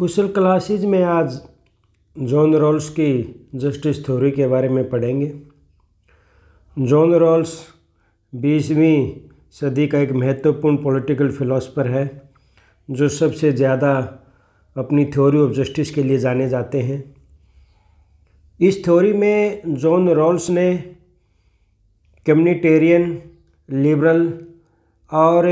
कुशल classes में आज John Rawls की जस्टिस थ्योरी के बारे में पढ़ेंगे जॉन रॉल्स बीसवीं सदी का एक महत्वपूर्ण पॉलिटिकल फिलोसफर है जो सबसे ज़्यादा अपनी थ्योरी ऑफ जस्टिस के लिए जाने जाते हैं इस थ्योरी में जॉन रॉल्स ने कम्युनिटेरियन लिबरल और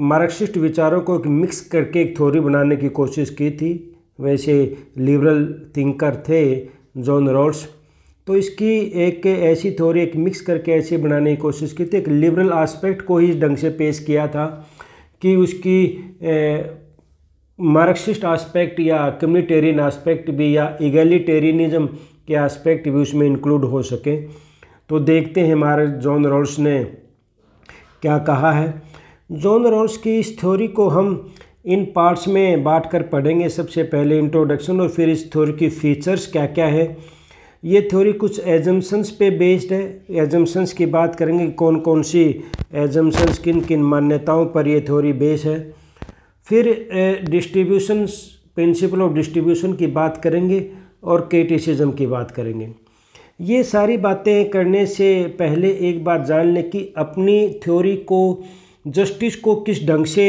मार्क्सिस्ट विचारों को एक मिक्स करके एक थ्योरी बनाने की कोशिश की थी वैसे लिबरल थिंकर थे जॉन रॉल्स तो इसकी एक ऐसी थ्योरी एक मिक्स करके ऐसी बनाने की कोशिश की थी एक लिबरल आस्पेक्ट को ही इस ढंग से पेश किया था कि उसकी मार्क्सिस्ट आस्पेक्ट या कम्युनिटेरियन आस्पेक्ट भी या इगेलीटेरियनिज़म के आस्पेक्ट भी उसमें इंक्लूड हो सके तो देखते हैं हमारे जॉन रॉल्स ने क्या कहा है जॉन रॉल्स की इस थ्योरी को हम इन पार्ट्स में बांट कर पढ़ेंगे सबसे पहले इंट्रोडक्शन और फिर इस थ्योरी की फीचर्स क्या क्या है ये थ्योरी कुछ एजम्सन्स पे बेस्ड है एजम्सन्स की बात करेंगे कौन कौन सी एजम्सन्स किन किन मान्यताओं पर यह थ्योरी बेस है फिर डिस्ट्रीब्यूशन प्रिंसिपल ऑफ डिस्ट्रीब्यूशन की बात करेंगे और क्रिटिसिज्म की बात करेंगे ये सारी बातें करने से पहले एक बात जान लें कि अपनी थ्योरी को जस्टिस को किस ढंग से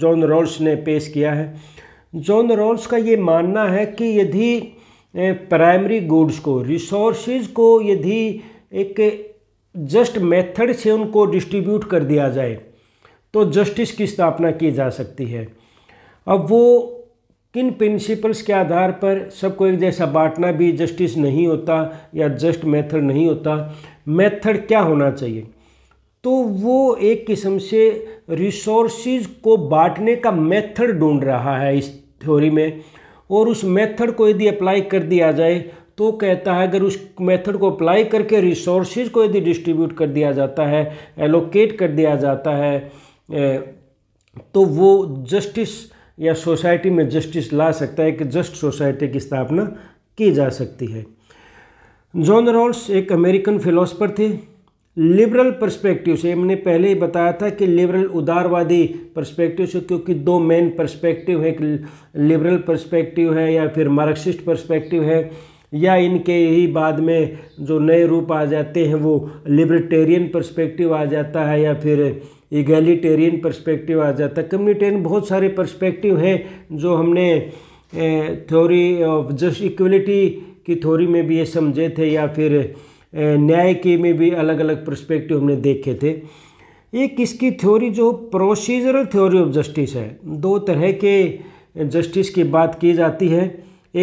जॉन रॉल्स ने पेश किया है जॉन रॉल्स का ये मानना है कि यदि प्राइमरी गुड्स को रिसोर्सेज को यदि एक जस्ट मेथड से उनको डिस्ट्रीब्यूट कर दिया जाए तो जस्टिस की स्थापना की जा सकती है अब वो किन प्रिंसिपल्स के आधार पर सबको एक जैसा बांटना भी जस्टिस नहीं होता या जस्ट मेथड नहीं होता मेथड क्या होना चाहिए तो वो एक किस्म से रिसोर्स को बांटने का मेथड ढूंढ रहा है इस थ्योरी में और उस मेथड को यदि अप्लाई कर दिया जाए तो कहता है अगर उस मेथड को अप्लाई करके रिसोर्स को यदि डिस्ट्रीब्यूट कर दिया जाता है एलोकेट कर दिया जाता है तो वो जस्टिस या सोसाइटी में जस्टिस ला सकता है कि जस्ट सोसाइटी की स्थापना की जा सकती है जॉन रॉल्स एक अमेरिकन फिलोसफर थे लिबरल पर्सपेक्टिव से हमने पहले ही बताया था कि लिबरल उदारवादी पर्सपेक्टिव से क्योंकि दो मेन पर्सपेक्टिव है एक लिबरल पर्सपेक्टिव है या फिर मार्क्सिस्ट पर्सपेक्टिव है या इनके ही बाद में जो नए रूप आ जाते हैं वो लिबरटेरियन पर्सपेक्टिव आ जाता है या फिर इगैलीटेरियन परस्पेक्टिव आ जाता है कम्युनिटेरियन बहुत सारे परस्पेक्टिव हैं जो हमने थ्योरी ऑफ जस्ट इक्वलिटी की थ्योरी में भी ये समझे थे या फिर न्याय के में भी अलग अलग परस्पेक्टिव हमने देखे थे एक इसकी थ्योरी जो प्रोसीजरल थ्योरी ऑफ जस्टिस है दो तरह के जस्टिस की बात की जाती है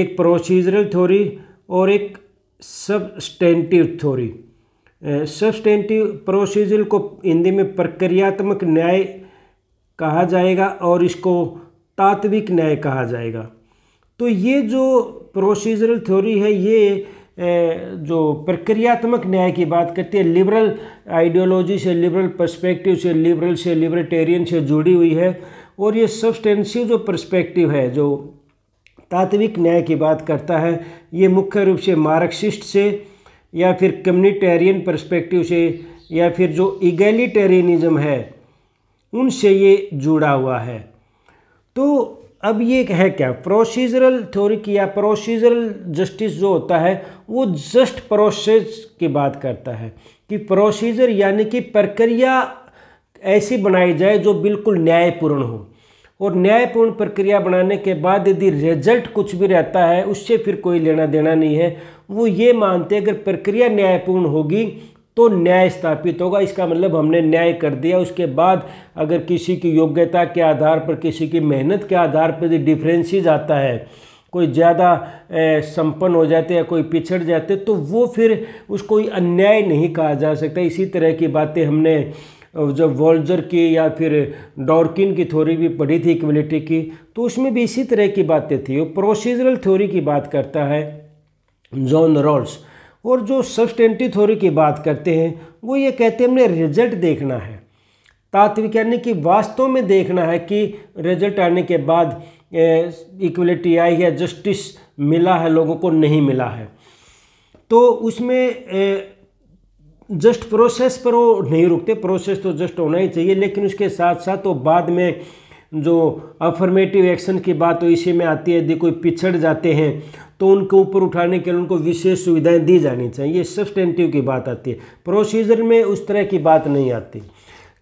एक प्रोसीजरल थ्योरी और एक सबस्टेंटिव थ्योरी सब्सटेंटिव प्रोसीजर को हिंदी में प्रक्रियात्मक न्याय कहा जाएगा और इसको तात्विक न्याय कहा जाएगा तो ये जो प्रोसीजरल थ्योरी है ये जो प्रक्रियात्मक न्याय की बात करती है लिबरल आइडियोलॉजी से लिबरल पर्सपेक्टिव से लिबरल से लिबरेटेरियन से जुड़ी हुई है और ये सब्सटेंसिव जो पर्सपेक्टिव है जो तात्विक न्याय की बात करता है ये मुख्य रूप से मार्क्सिस्ट से या फिर कम्युनिटेरियन परस्पेक्टिव से या फिर जो इगेलिटेरियनिज़म है उनसे ये जुड़ा हुआ है तो अब ये है क्या प्रोसीजरल थ्योरी की या प्रोसीजरल जस्टिस जो होता है वो जस्ट प्रोसेस की बात करता है कि प्रोसीजर यानी कि प्रक्रिया ऐसी बनाई जाए जो बिल्कुल न्यायपूर्ण हो और न्यायपूर्ण प्रक्रिया बनाने के बाद यदि रिजल्ट कुछ भी रहता है उससे फिर कोई लेना देना नहीं है वो ये मानते हैं अगर प्रक्रिया न्यायपूर्ण होगी तो न्याय स्थापित होगा इसका मतलब हमने न्याय कर दिया उसके बाद अगर किसी की योग्यता के आधार पर किसी की मेहनत के आधार पर यदि डिफ्रेंसीज आता है कोई ज़्यादा संपन्न हो जाते या कोई पिछड़ जाते तो वो फिर उसको अन्याय नहीं कहा जा सकता इसी तरह की बातें हमने जब वॉल्जर की या फिर डॉर्किन की थ्योरी भी पढ़ी थी इक्वलिटी की तो उसमें भी इसी तरह की बातें थी वो प्रोसीजरल थ्योरी की बात करता है जॉन रॉल्स और जो सब्सटेंटिव थ्योरी की बात करते हैं वो ये कहते हैं हमने रिजल्ट देखना है तात्विक यानी कि वास्तव में देखना है कि रिजल्ट आने के बाद इक्वलिटी आई है जस्टिस मिला है लोगों को नहीं मिला है तो उसमें ए, जस्ट प्रोसेस पर वो नहीं रुकते प्रोसेस तो जस्ट होना ही चाहिए लेकिन उसके साथ साथ वो बाद में जो अफर्मेटिव एक्शन की बात हो तो इसी में आती है यदि कोई पिछड़ जाते हैं तो उनके ऊपर उठाने के लिए उनको विशेष सुविधाएं दी जानी चाहिए ये सब्सटेंटिव की बात आती है प्रोसीजर में उस तरह की बात नहीं आती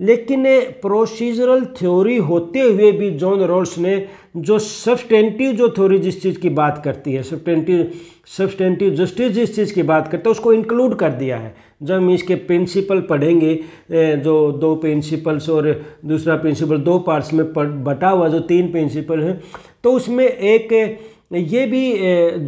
लेकिन प्रोसीजरल थ्योरी होते हुए भी जॉन रोल्स ने जो सब्सटेंटिव जो थ्योरी जिस चीज़ की बात करती है सब्सटेंटिव सब्सटेंटिव जस्टिस जिस चीज़ की बात करता है उसको इंक्लूड कर दिया है जब हम इसके प्रिंसिपल पढ़ेंगे जो दो प्रिंसिपल्स और दूसरा प्रिंसिपल दो पार्ट्स में बटा हुआ जो तीन प्रिंसिपल हैं तो उसमें एक ये भी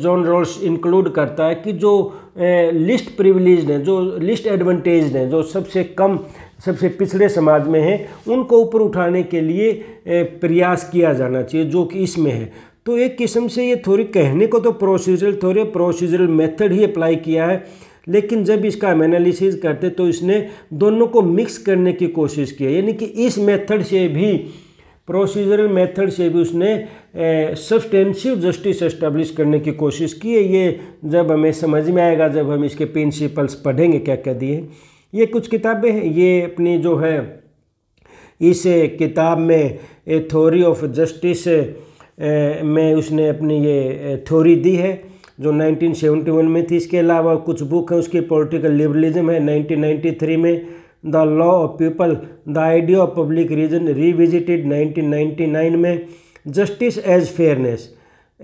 जॉन रोल्स इंक्लूड करता है कि जो लिस्ट प्रिविलेज हैं जो लिस्ट एडवांटेज हैं जो सबसे कम सबसे पिछड़े समाज में हैं उनको ऊपर उठाने के लिए प्रयास किया जाना चाहिए जो कि इसमें है तो एक किस्म से ये थोड़ी कहने को तो प्रोसीजरल थोड़े प्रोसीजरल मेथड ही अप्लाई किया है लेकिन जब इसका हम एनालिसिस करते तो इसने दोनों को मिक्स करने की कोशिश की यानी कि इस मेथड से भी प्रोसीजरल मेथड से भी उसने सब्सटेंसिव जस्टिस एस्टेब्लिश करने की कोशिश की है ये जब हमें समझ में आएगा जब हम इसके प्रिंसिपल्स पढ़ेंगे क्या क्या दिए ये कुछ किताबें हैं ये अपनी जो है इस किताब में ए थ्योरी ऑफ जस्टिस में उसने अपनी ये थ्योरी दी है जो 1971 में थी इसके अलावा कुछ बुक है उसकी पॉलिटिकल लिबरलिज्म है 1993 में the law of people the idea of public reason revisited 1999 में justice as fairness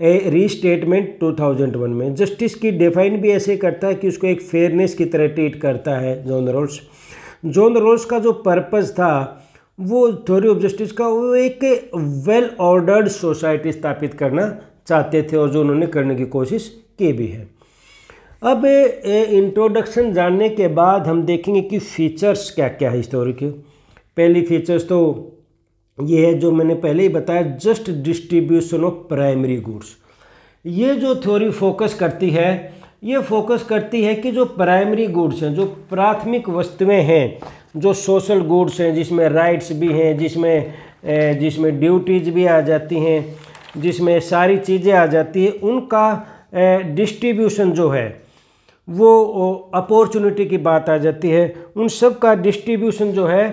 a restatement 2001 में जस्टिस की डिफाइन भी ऐसे करता है कि उसको एक फेयरनेस की तरह ट्रीट करता है जॉन रोल्स जॉन रोल्स का जो पर्पज़ था वो थ्योरी ऑफ जस्टिस का वो एक वेल ऑर्डर्ड सोसाइटी स्थापित करना चाहते थे और जो उन्होंने करने की कोशिश के भी है अब इंट्रोडक्शन जानने के बाद हम देखेंगे कि फ़ीचर्स क्या क्या है स्टोरी के पहली फीचर्स तो ये है जो मैंने पहले ही बताया just distribution of primary goods ये जो थ्योरी फोकस करती है ये फोकस करती है कि जो प्राइमरी गुड्स हैं जो प्राथमिक वस्तुएं हैं जो सोशल गुड्स हैं जिसमें राइट्स भी हैं जिसमें जिसमें ड्यूटीज़ भी आ जाती हैं जिसमें सारी चीज़ें आ जाती हैं उनका डिस्ट्रीब्यूशन जो है वो अपॉर्चुनिटी की बात आ जाती है उन सब का डिस्ट्रीब्यूशन जो है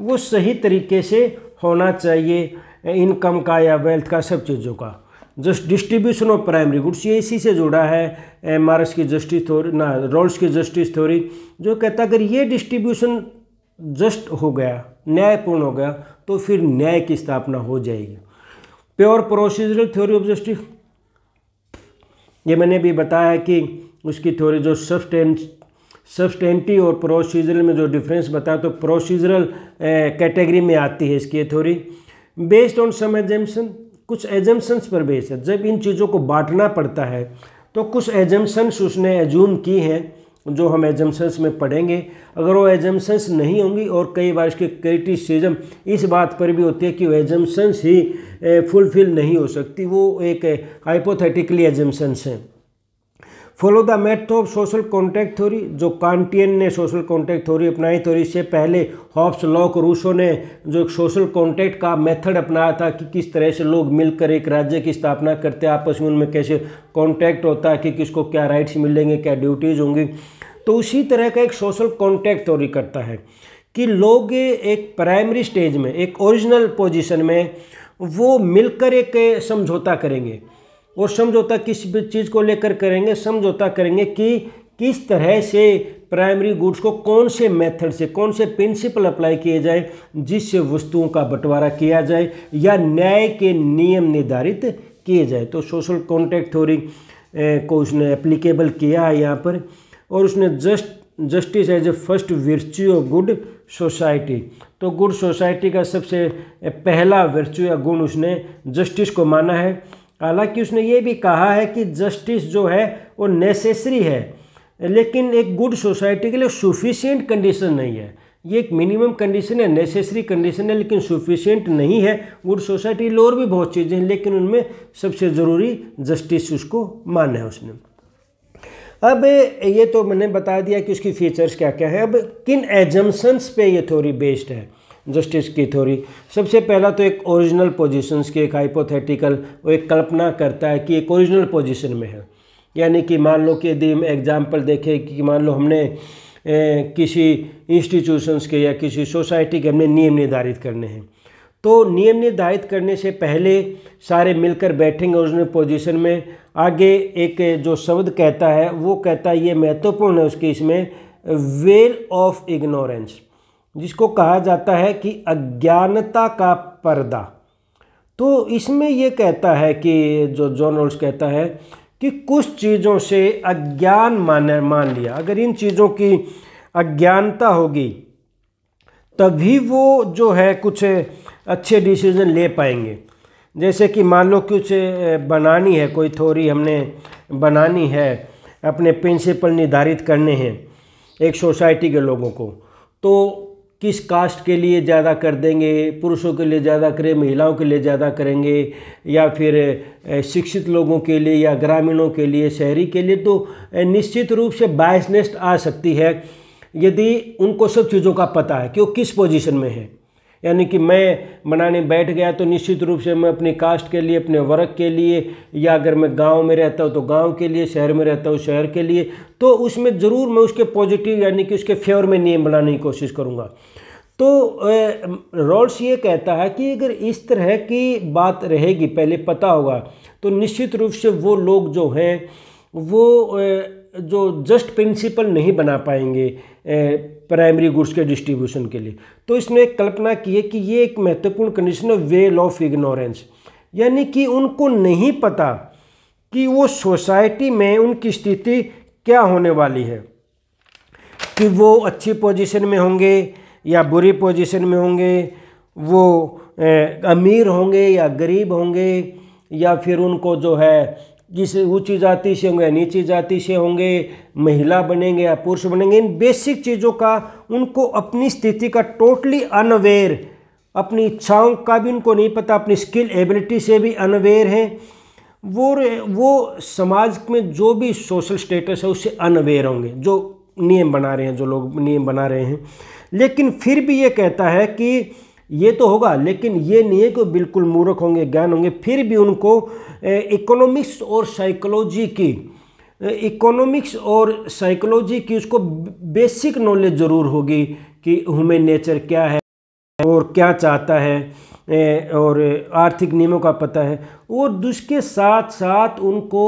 वो सही तरीके से होना चाहिए इनकम का या वेल्थ का सब चीज़ों का just distribution of primary goods ये इसी से जुड़ा है एस की जस्टिस थोरी ना रोल्स की जस्टिस थ्योरी जो कहता अगर ये डिस्ट्रीब्यूशन जस्ट हो गया न्यायपूर्ण हो गया तो फिर न्याय की स्थापना हो जाएगी pure procedural theory of justice ये मैंने भी बताया कि उसकी थ्योरी जो सबस्टेंस सबस्टेंटी और प्रोसीजरल में जो डिफरेंस बताया तो प्रोसीजरल कैटेगरी में आती है इसकी theory based on some assumption कुछ एजम्पन्स पर बेस्ड है जब इन चीज़ों को बांटना पड़ता है तो कुछ एजम्पन्स उसने एज्यूम की हैं जो हम एजम्सन्स में पढ़ेंगे अगर वो एजम्सन्स नहीं होंगी और कई बार इसके क्रिटिसिजम इस बात पर भी होती है कि वो एजम्सन्स ही फुलफिल नहीं हो सकती वो एक हाइपोथेटिकली एजम्सन्स हैं follow the method of social contract theory जो कांटियन ने सोशल कॉन्टैक्ट थ्योरी अपनाई थ्योरी तो इससे पहले हॉब्स लॉक रूसो ने जो एक सोशल कॉन्टैक्ट का मेथड अपनाया था कि किस तरह से लोग मिलकर एक राज्य की स्थापना करते आपस में उनमें कैसे कॉन्टैक्ट होता है कि किसको क्या राइट्स मिलेंगे क्या ड्यूटीज़ होंगी तो उसी तरह का एक सोशल कॉन्टैक्ट थ्योरी करता है कि लोग एक प्राइमरी स्टेज में एक ओरिजिनल पोजिशन में वो मिलकर एक समझौता करेंगे और समझौता किस चीज़ को लेकर करेंगे समझौता करेंगे कि किस तरह से प्राइमरी गुड्स को कौन से मेथड से कौन से प्रिंसिपल अप्लाई किए जाए जिससे वस्तुओं का बंटवारा किया जाए या न्याय के नियम निर्धारित किए जाए तो सोशल कॉन्टैक्ट थ्योरी को उसने एप्लीकेबल किया है यहाँ पर और उसने just justice as a first virtue of good society तो गुड सोसाइटी का सबसे पहला वर्च्यू या गुण उसने जस्टिस को माना है हालांकि उसने ये भी कहा है कि जस्टिस जो है वो नेसेसरी है लेकिन एक गुड सोसाइटी के लिए सुफिशियंट कंडीशन नहीं है ये एक मिनिमम कंडीशन है नेसेसरी कंडीशन है लेकिन सुफिशियंट नहीं है गुड सोसाइटी लोर भी बहुत चीज़ें हैं लेकिन उनमें सबसे ज़रूरी जस्टिस उसको माना है उसने अब ये तो मैंने बता दिया कि उसकी फीचर्स क्या क्या है अब किन एजम्सन्स पे ये थ्योरी बेस्ड है जस्टिस की थ्योरी सबसे पहला तो एक ओरिजिनल पोजीशंस की एक हाइपोथेटिकल वो एक कल्पना करता है कि एक ओरिजिनल पोजीशन में है यानी कि मान लो कि यदि एग्जाम्पल देखें कि मान लो हमने ए, किसी इंस्टीट्यूशंस के या किसी सोसाइटी के हमने नियम निर्धारित करने हैं तो नियम निर्धारित करने से पहले सारे मिलकर बैठेंगे ओरिजिनल पोजीशन में आगे एक जो शब्द कहता है वो कहता है ये महत्वपूर्ण है उसकी इसमें वेल ऑफ इग्नोरेंस जिसको कहा जाता है कि अज्ञानता का पर्दा तो इसमें यह कहता है कि जो जॉन रोल्स कहता है कि कुछ चीज़ों से अज्ञान मान मान लिया अगर इन चीज़ों की अज्ञानता होगी तभी वो जो है कुछ अच्छे डिसीजन ले पाएंगे जैसे कि मान लो कुछ बनानी है कोई थोड़ी हमने बनानी है अपने प्रिंसिपल निर्धारित करने हैं एक सोसाइटी के लोगों को तो किस कास्ट के लिए ज़्यादा कर देंगे पुरुषों के लिए ज़्यादा करें महिलाओं के लिए ज़्यादा करेंगे या फिर शिक्षित लोगों के लिए या ग्रामीणों के लिए शहरी के लिए तो निश्चित रूप से बायसनेस्ट आ सकती है यदि उनको सब चीज़ों का पता है कि वो किस पोजीशन में है यानी कि मैं बनाने बैठ गया तो निश्चित रूप से मैं अपनी कास्ट के लिए अपने वर्क के लिए या अगर मैं गांव में रहता हूँ तो गांव के लिए शहर में रहता हूँ शहर के लिए तो उसमें ज़रूर मैं उसके पॉजिटिव यानी कि उसके फेवर में नियम बनाने की कोशिश करूँगा तो रॉल्स ये कहता है कि अगर इस तरह की बात रहेगी पहले पता होगा तो निश्चित रूप से वो लोग जो हैं वो जो जस्ट प्रिंसिपल नहीं बना पाएंगे प्राइमरी गुड्स के डिस्ट्रीब्यूशन के लिए तो इसने कल्पना की है कि ये एक महत्वपूर्ण कंडीशन है वेल ऑफ इग्नोरेंस यानी कि उनको नहीं पता कि वो सोसाइटी में उनकी स्थिति क्या होने वाली है कि वो अच्छी पोजीशन में होंगे या बुरी पोजीशन में होंगे वो ए, अमीर होंगे या गरीब होंगे या फिर उनको जो है जिसे ऊंची जाति से होंगे नीची जाति से होंगे महिला बनेंगे या पुरुष बनेंगे इन बेसिक चीज़ों का उनको अपनी स्थिति का टोटली अनअवेयर अपनी इच्छाओं का भी उनको नहीं पता अपनी स्किल एबिलिटी से भी अनअवेयर हैं वो वो समाज में जो भी सोशल स्टेटस है उससे अनअवेयर होंगे जो नियम बना रहे हैं जो लोग नियम बना रहे हैं लेकिन फिर भी ये कहता है कि ये तो होगा लेकिन ये नहीं है कि बिल्कुल मूर्ख होंगे ज्ञान होंगे फिर भी उनको इकोनॉमिक्स और साइकोलॉजी की इकोनॉमिक्स और साइकोलॉजी की उसको बेसिक नॉलेज ज़रूर होगी कि ह्यूमन नेचर क्या है और क्या चाहता है और आर्थिक नियमों का पता है और उसके साथ साथ उनको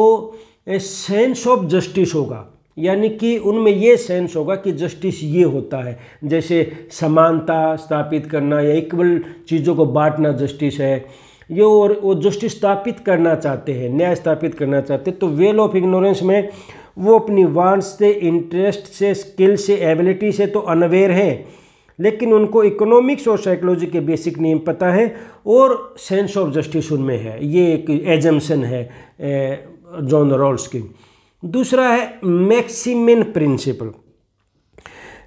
सेंस ऑफ जस्टिस होगा यानी कि उनमें ये सेंस होगा कि जस्टिस ये होता है जैसे समानता स्थापित करना या इक्वल चीज़ों को बांटना जस्टिस है ये और वो जस्टिस स्थापित करना चाहते हैं न्याय स्थापित करना चाहते हैं तो वेल ऑफ इग्नोरेंस में वो अपनी वांट्स से इंटरेस्ट से स्किल से एबिलिटी से तो अनवेयर है लेकिन उनको इकोनॉमिक्स और साइकोलॉजी के बेसिक नियम पता है और सेंस ऑफ जस्टिस उनमें है ये एक एजम्सन है जॉन रॉल्स की दूसरा है मैक्सिमिन प्रिंसिपल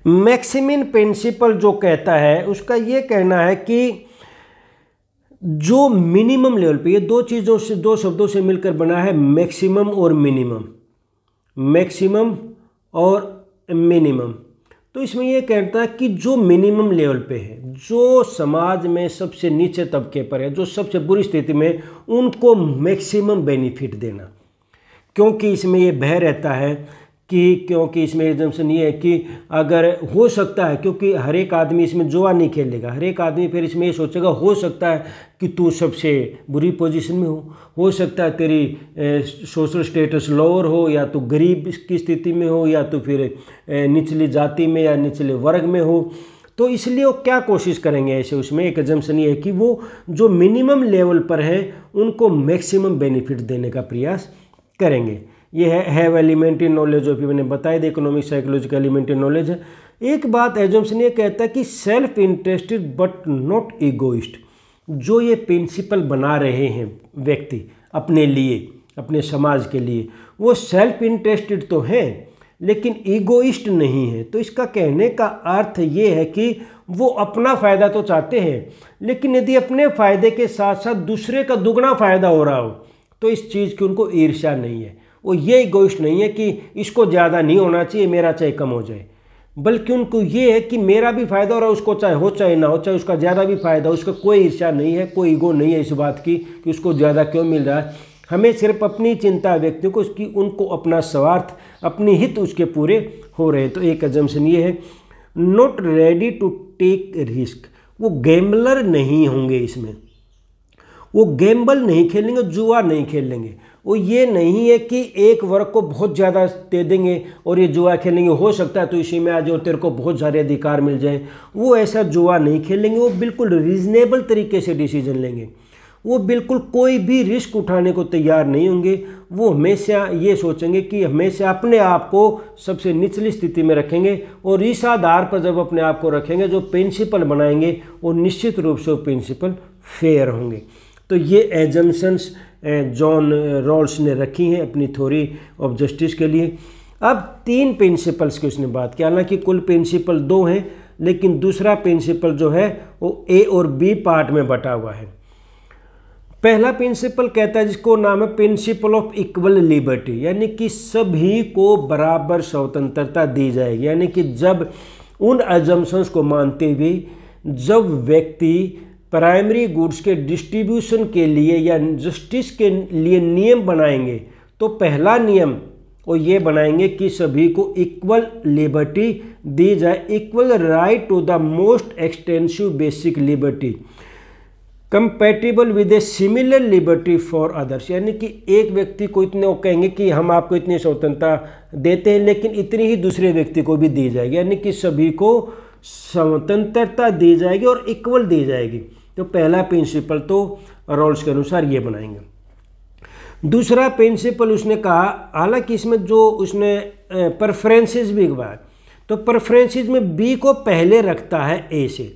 मैक्सिमिन प्रिंसिपल जो कहता है उसका ये कहना है कि जो मिनिमम लेवल पे ये दो चीज़ों से दो शब्दों से मिलकर बना है मैक्सिमम और मिनिमम मैक्सिमम और मिनिमम तो इसमें यह कहता है कि जो मिनिमम लेवल पे है जो समाज में सबसे नीचे तबके पर है जो सबसे बुरी स्थिति में उनको मैक्सिमम बेनिफिट देना क्योंकि इसमें यह भय रहता है कि क्योंकि इसमें एजम्पन ये है कि अगर हो सकता है क्योंकि हर एक आदमी इसमें जुआ नहीं खेलेगा हर एक आदमी फिर इसमें ये सोचेगा हो सकता है कि तू सबसे बुरी पोजीशन में हो हो सकता है तेरी सोशल स्टेटस लोअर हो या तो गरीब की स्थिति में हो या तो फिर निचली जाति में या निचले वर्ग में हो तो इसलिए वो क्या कोशिश करेंगे ऐसे उसमें एक एजम्सन ये है कि वो जो मिनिमम लेवल पर हैं उनको मैक्सिमम बेनिफिट देने का प्रयास करेंगे ये है हैव एलिमेंट्री नॉलेज ऑफ भी मैंने बताया था इकोनॉमिक साइकोलॉजिकल एलिमेंट्री नॉलेज है एक बात एजम्सन ये कहता है कि self interested but not egoist जो ये प्रिंसिपल बना रहे हैं व्यक्ति अपने लिए अपने समाज के लिए वो सेल्फ इंटरेस्टेड तो हैं लेकिन ईगोइस्ट नहीं है तो इसका कहने का अर्थ ये है कि वो अपना फ़ायदा तो चाहते हैं लेकिन यदि अपने फ़ायदे के साथ साथ दूसरे का दुगना फ़ायदा हो रहा हो तो इस चीज़ की उनको ईर्ष्या नहीं है वो ये गोइश नहीं है कि इसको ज़्यादा नहीं होना चाहिए मेरा चाहे कम हो जाए बल्कि उनको ये है कि मेरा भी फ़ायदा हो रहा है उसको चाहे हो चाहे ना हो चाहे उसका ज़्यादा भी फ़ायदा हो उसका कोई ईर्षा नहीं है कोई ईगो नहीं है इस बात की कि उसको ज़्यादा क्यों मिल रहा है हमें सिर्फ अपनी चिंता व्यक्ति को उसकी उनको अपना स्वार्थ अपनी हित उसके पूरे हो रहे तो एक एजम्सन ये है not ready to take risk वो गैम्बलर नहीं होंगे इसमें वो गैम्बल नहीं खेलेंगे जुआ नहीं खेलेंगे वो ये नहीं है कि एक वर्ग को बहुत ज़्यादा दे देंगे और ये जुआ खेलेंगे हो सकता है तो इसी में आ जाओ तेरे को बहुत सारे अधिकार मिल जाए वो ऐसा जुआ नहीं खेलेंगे वो बिल्कुल रीजनेबल तरीके से डिसीजन लेंगे वो बिल्कुल कोई भी रिस्क उठाने को तैयार नहीं होंगे वो हमेशा ये सोचेंगे कि हमेशा अपने आप को सबसे निचली स्थिति में रखेंगे और इस आधार पर जब अपने आप को रखेंगे जो प्रिंसिपल बनाएंगे वो निश्चित रूप से वो प्रिंसिपल फेयर होंगे तो ये एजम्सन्स जॉन रॉल्स ने रखी हैं अपनी थ्योरी ऑफ जस्टिस के लिए अब तीन प्रिंसिपल्स की उसने बात की हालांकि कुल प्रिंसिपल दो हैं लेकिन दूसरा प्रिंसिपल जो है वो ए और बी पार्ट में बटा हुआ है पहला प्रिंसिपल कहता है जिसको नाम है प्रिंसिपल ऑफ इक्वल लिबर्टी यानी कि सभी को बराबर स्वतंत्रता दी जाएगी यानी कि जब उन एजम्सन्स को मानते हुए जब व्यक्ति प्राइमरी गुड्स के डिस्ट्रीब्यूशन के लिए या जस्टिस के लिए नियम बनाएंगे तो पहला नियम वो ये बनाएंगे कि सभी को इक्वल लिबर्टी दी जाए equal right to the most extensive basic liberty compatible with a similar liberty for others यानी कि एक व्यक्ति को इतने वो कहेंगे कि हम आपको इतनी स्वतंत्रता देते हैं लेकिन इतनी ही दूसरे व्यक्ति को भी दी जाएगी यानी कि सभी को स्वतंत्रता दी जाएगी और इक्वल दी जाएगी तो पहला प्रिंसिपल तो रोल्स के अनुसार ये बनाएंगे दूसरा प्रिंसिपल उसने कहा हालांकि इसमें जो उसने प्रफ्रेंसेज भी हुआ तो प्रफ्रेंसेज में बी को पहले रखता है ए से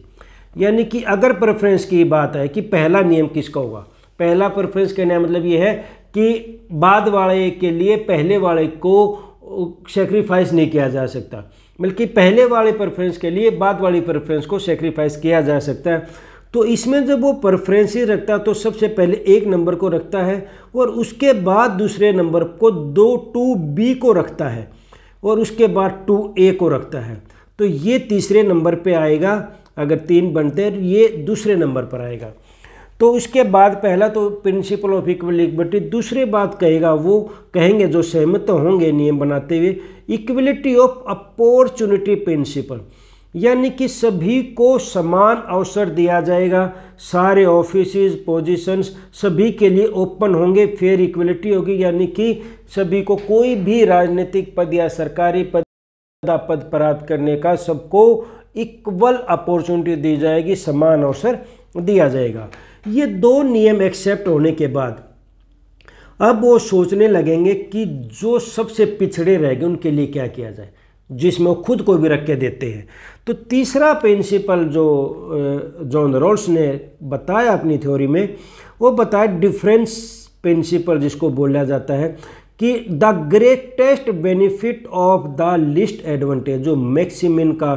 यानी कि अगर प्रेफरेंस की बात है कि पहला नियम किसका होगा पहला प्रेफरेंस कहने का मतलब ये है कि बाद वाले के लिए पहले वाले को सेक्रीफाइस नहीं किया जा सकता बल्कि पहले वाले प्रेफरेंस के लिए बाद वाली प्रेफरेंस को सेक्रीफाइस किया जा सकता है तो इसमें जब वो परफ्रेंसेस रखता तो सबसे पहले एक नंबर को रखता है और उसके बाद दूसरे नंबर को दो टू बी को रखता है और उसके बाद टू ए को रखता है तो ये तीसरे नंबर पे आएगा अगर तीन बनते हैं तो ये दूसरे नंबर पर आएगा तो उसके बाद पहला तो प्रिंसिपल ऑफ इक्वल इक्वलिटी दूसरे बात कहेगा वो कहेंगे जो सहमत होंगे नियम बनाते हुए इक्वलिटी ऑफ अपॉर्चुनिटी प्रिंसिपल यानी कि सभी को समान अवसर दिया जाएगा सारे ऑफिस पोजीशंस सभी के लिए ओपन होंगे फेयर इक्वलिटी होगी यानी कि सभी को कोई भी राजनीतिक पद या सरकारी पद पद प्राप्त करने का सबको इक्वल अपॉर्चुनिटी दी जाएगी समान अवसर दिया जाएगा ये दो नियम एक्सेप्ट होने के बाद अब वो सोचने लगेंगे कि जो सबसे पिछड़े रह गए उनके लिए क्या किया जाए जिसमें वो खुद को भी रख के देते हैं तो तीसरा प्रिंसिपल जो जॉन रोल्स ने बताया अपनी थ्योरी में वो बताया डिफरेंस प्रिंसिपल जिसको बोला जाता है कि the greatest benefit of the least advantage जो मैक्सिमिन का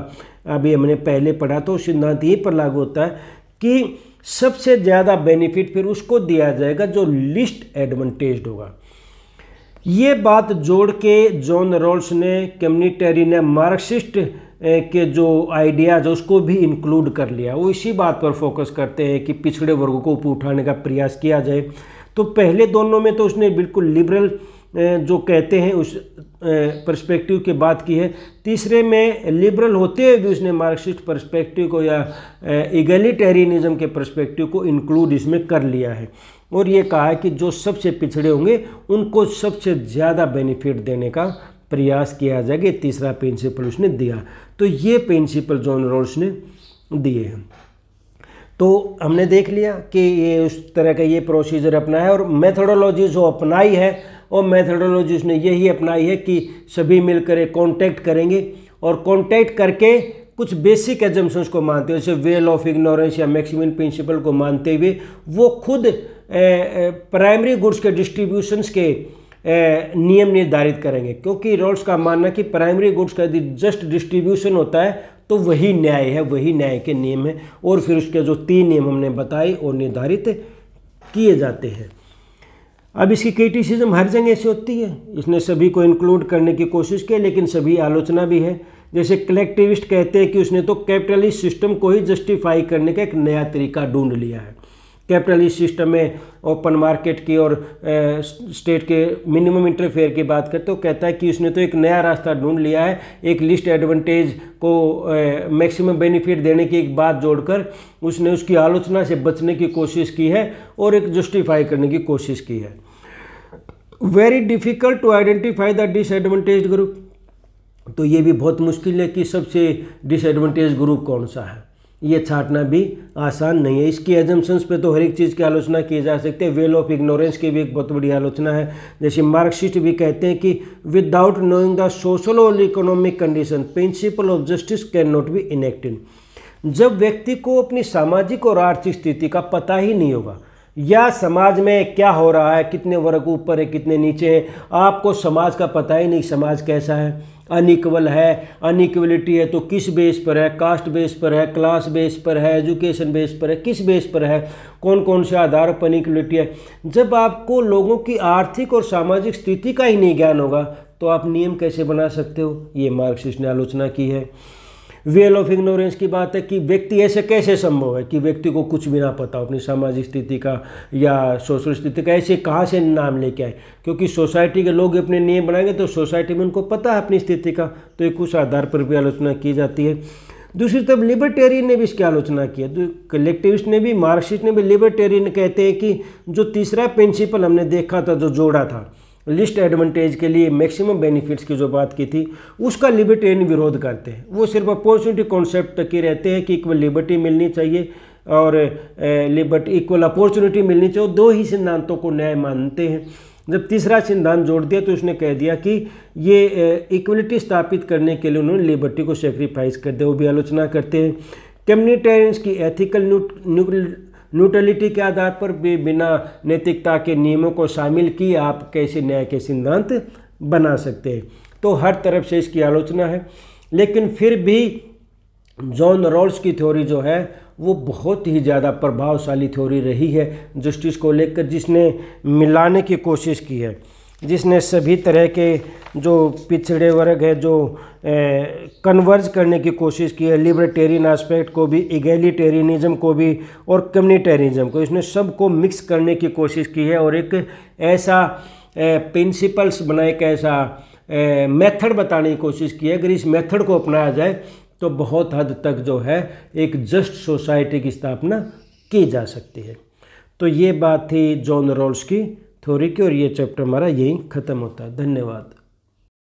अभी हमने पहले पढ़ा तो सिद्धांत यहीं पर लागू होता है कि सबसे ज़्यादा बेनिफिट फिर उसको दिया जाएगा जो लिस्ट एडवांटेज होगा ये बात जोड़ के जॉन रोल्स ने कम्युनिटेरी ने मार्क्सिस्ट के जो आइडियाज उसको भी इंक्लूड कर लिया वो इसी बात पर फोकस करते हैं कि पिछड़े वर्गों को ऊपर उठाने का प्रयास किया जाए तो पहले दोनों में तो उसने बिल्कुल लिबरल जो कहते हैं उस पर्सपेक्टिव की बात की है तीसरे में लिबरल होते हुए भी उसने मार्क्सिस्ट पर्सपेक्टिव को या इगलिटेरियनिज्म के पर्सपेक्टिव को इंक्लूड इसमें कर लिया है और ये कहा है कि जो सबसे पिछड़े होंगे उनको सबसे ज़्यादा बेनिफिट देने का प्रयास किया जाएगा तीसरा प्रिंसिपल उसने दिया तो ये प्रिंसिपल जॉन रोल्स ने दिए हैं तो हमने देख लिया कि ये उस तरह का ये प्रोसीजर अपना है और मेथडोलॉजी जो अपनाई है और मेथडोलॉजी उसने यही अपनाई है कि सभी मिलकर कॉन्टैक्ट करेंगे और कॉन्टैक्ट करके कुछ बेसिक एजम्पन्स को मानते हुए जैसे वेल ऑफ इग्नोरेंस या मैक्सिमम प्रिंसिपल को मानते हुए वो खुद प्राइमरी गुड्स के डिस्ट्रीब्यूशंस के नियम निर्धारित करेंगे क्योंकि रोल्स का मानना कि प्राइमरी गुड्स का यदि जस्ट डिस्ट्रीब्यूशन होता है तो वही न्याय है वही न्याय के नियम है और फिर उसके जो तीन नियम हमने बताए और निर्धारित किए जाते हैं अब इसकी क्रिटिसिज्म हर जगह से होती है इसने सभी को इंक्लूड करने की कोशिश की लेकिन सभी आलोचना भी है जैसे कलेक्टिविस्ट कहते हैं कि उसने तो कैपिटलिस्ट सिस्टम को ही जस्टिफाई करने का एक नया तरीका ढूंढ लिया है कैपिटलिस्ट सिस्टम में ओपन मार्केट की और स्टेट के मिनिमम इंटरफेयर की बात करते तो कहता है कि उसने तो एक नया रास्ता ढूंढ लिया है एक लिस्ट एडवांटेज को मैक्सिमम बेनिफिट देने की एक बात जोड़कर उसने उसकी आलोचना से बचने की कोशिश की है और एक जस्टिफाई करने की कोशिश की है very difficult to identify the disadvantage group तो ये भी बहुत मुश्किल है कि सबसे डिसएडवांटेज ग्रुप कौन सा है ये छाटना भी आसान नहीं है इसकी एजम्पन्स पे तो हर एक चीज़ की आलोचना की जा सकती है वेल ऑफ इग्नोरेंस की भी एक बहुत बड़ी आलोचना है जैसे मार्क्सिस्ट भी कहते हैं कि विदाउट नोइंग द सोशल और economic condition principle of justice can not be enacted जब व्यक्ति को अपनी सामाजिक और आर्थिक स्थिति का पता ही नहीं होगा या समाज में क्या हो रहा है कितने वर्ग ऊपर है कितने नीचे हैं आपको समाज का पता ही नहीं समाज कैसा है अनइक्वल है अनइक्वलिटी है तो किस बेस पर है कास्ट बेस पर है क्लास बेस पर है एजुकेशन बेस पर है किस बेस पर है कौन कौन से आधार पर अनइक्वलिटी है जब आपको लोगों की आर्थिक और सामाजिक स्थिति का ही नहीं ज्ञान होगा तो आप नियम कैसे बना सकते हो ये मार्क्सिस्ट ने आलोचना की है वेल ऑफ इग्नोरेंस की बात है कि व्यक्ति ऐसे कैसे संभव है कि व्यक्ति को कुछ भी ना पता हो अपनी सामाजिक स्थिति का या सोशल स्थिति का ऐसे कहाँ से नाम लेके आए क्योंकि सोसाइटी के लोग अपने नियम बनाएंगे तो सोसाइटी में उनको पता है अपनी स्थिति का तो एक उस आधार पर भी आलोचना की जाती है दूसरी तरफ लिबर्टेरियन ने भी इसकी आलोचना की है कलेक्टिविस्ट ने भी मार्क्सिस्ट ने भी लिबर्टेरियन कहते हैं कि जो तीसरा प्रिंसिपल हमने देखा था जो जोड़ा था लिस्ट एडवांटेज के लिए मैक्सिमम बेनिफिट्स की जो बात की थी उसका लिबर्टेन विरोध करते हैं वो सिर्फ अपॉर्चुनिटी कॉन्सेप्ट तक ही रहते हैं कि इक्वल लिबर्टी मिलनी चाहिए और लिबर्टी इक्वल अपॉर्चुनिटी मिलनी चाहिए दो ही सिद्धांतों को न्याय मानते हैं जब तीसरा सिद्धांत जोड़ दिया तो उसने कह दिया कि ये इक्वलिटी स्थापित करने के लिए उन्होंने लिबर्टी को सेक्रीफाइस कर दिया वो भी आलोचना करते हैं कम्युनिटेरियंस की एथिकल न्यूट्रलिटी के आधार पर भी बिना नैतिकता के नियमों को शामिल किए आप कैसे न्याय के सिद्धांत बना सकते हैं तो हर तरफ से इसकी आलोचना है लेकिन फिर भी जॉन रॉल्स की थ्योरी जो है वो बहुत ही ज़्यादा प्रभावशाली थ्योरी रही है जस्टिस को लेकर जिसने मिलाने की कोशिश की है जिसने सभी तरह के जो पिछड़े वर्ग है जो कन्वर्ज करने की कोशिश की है लिबरेटेरियन आस्पेक्ट को भी इगेलीटेरियनिज्म को भी और कम्युनिटेरिज्म को इसने सबको मिक्स करने की कोशिश की है और एक ऐसा प्रिंसिपल्स बनाए एक ऐसा मेथड बताने की कोशिश की है अगर इस मेथड को अपनाया जाए तो बहुत हद तक जो है एक जस्ट सोसाइटी की स्थापना की जा सकती है तो ये बात थी जॉन रोल्स की थ्योरी की और ये चैप्टर हमारा यहीं ख़त्म होता है धन्यवाद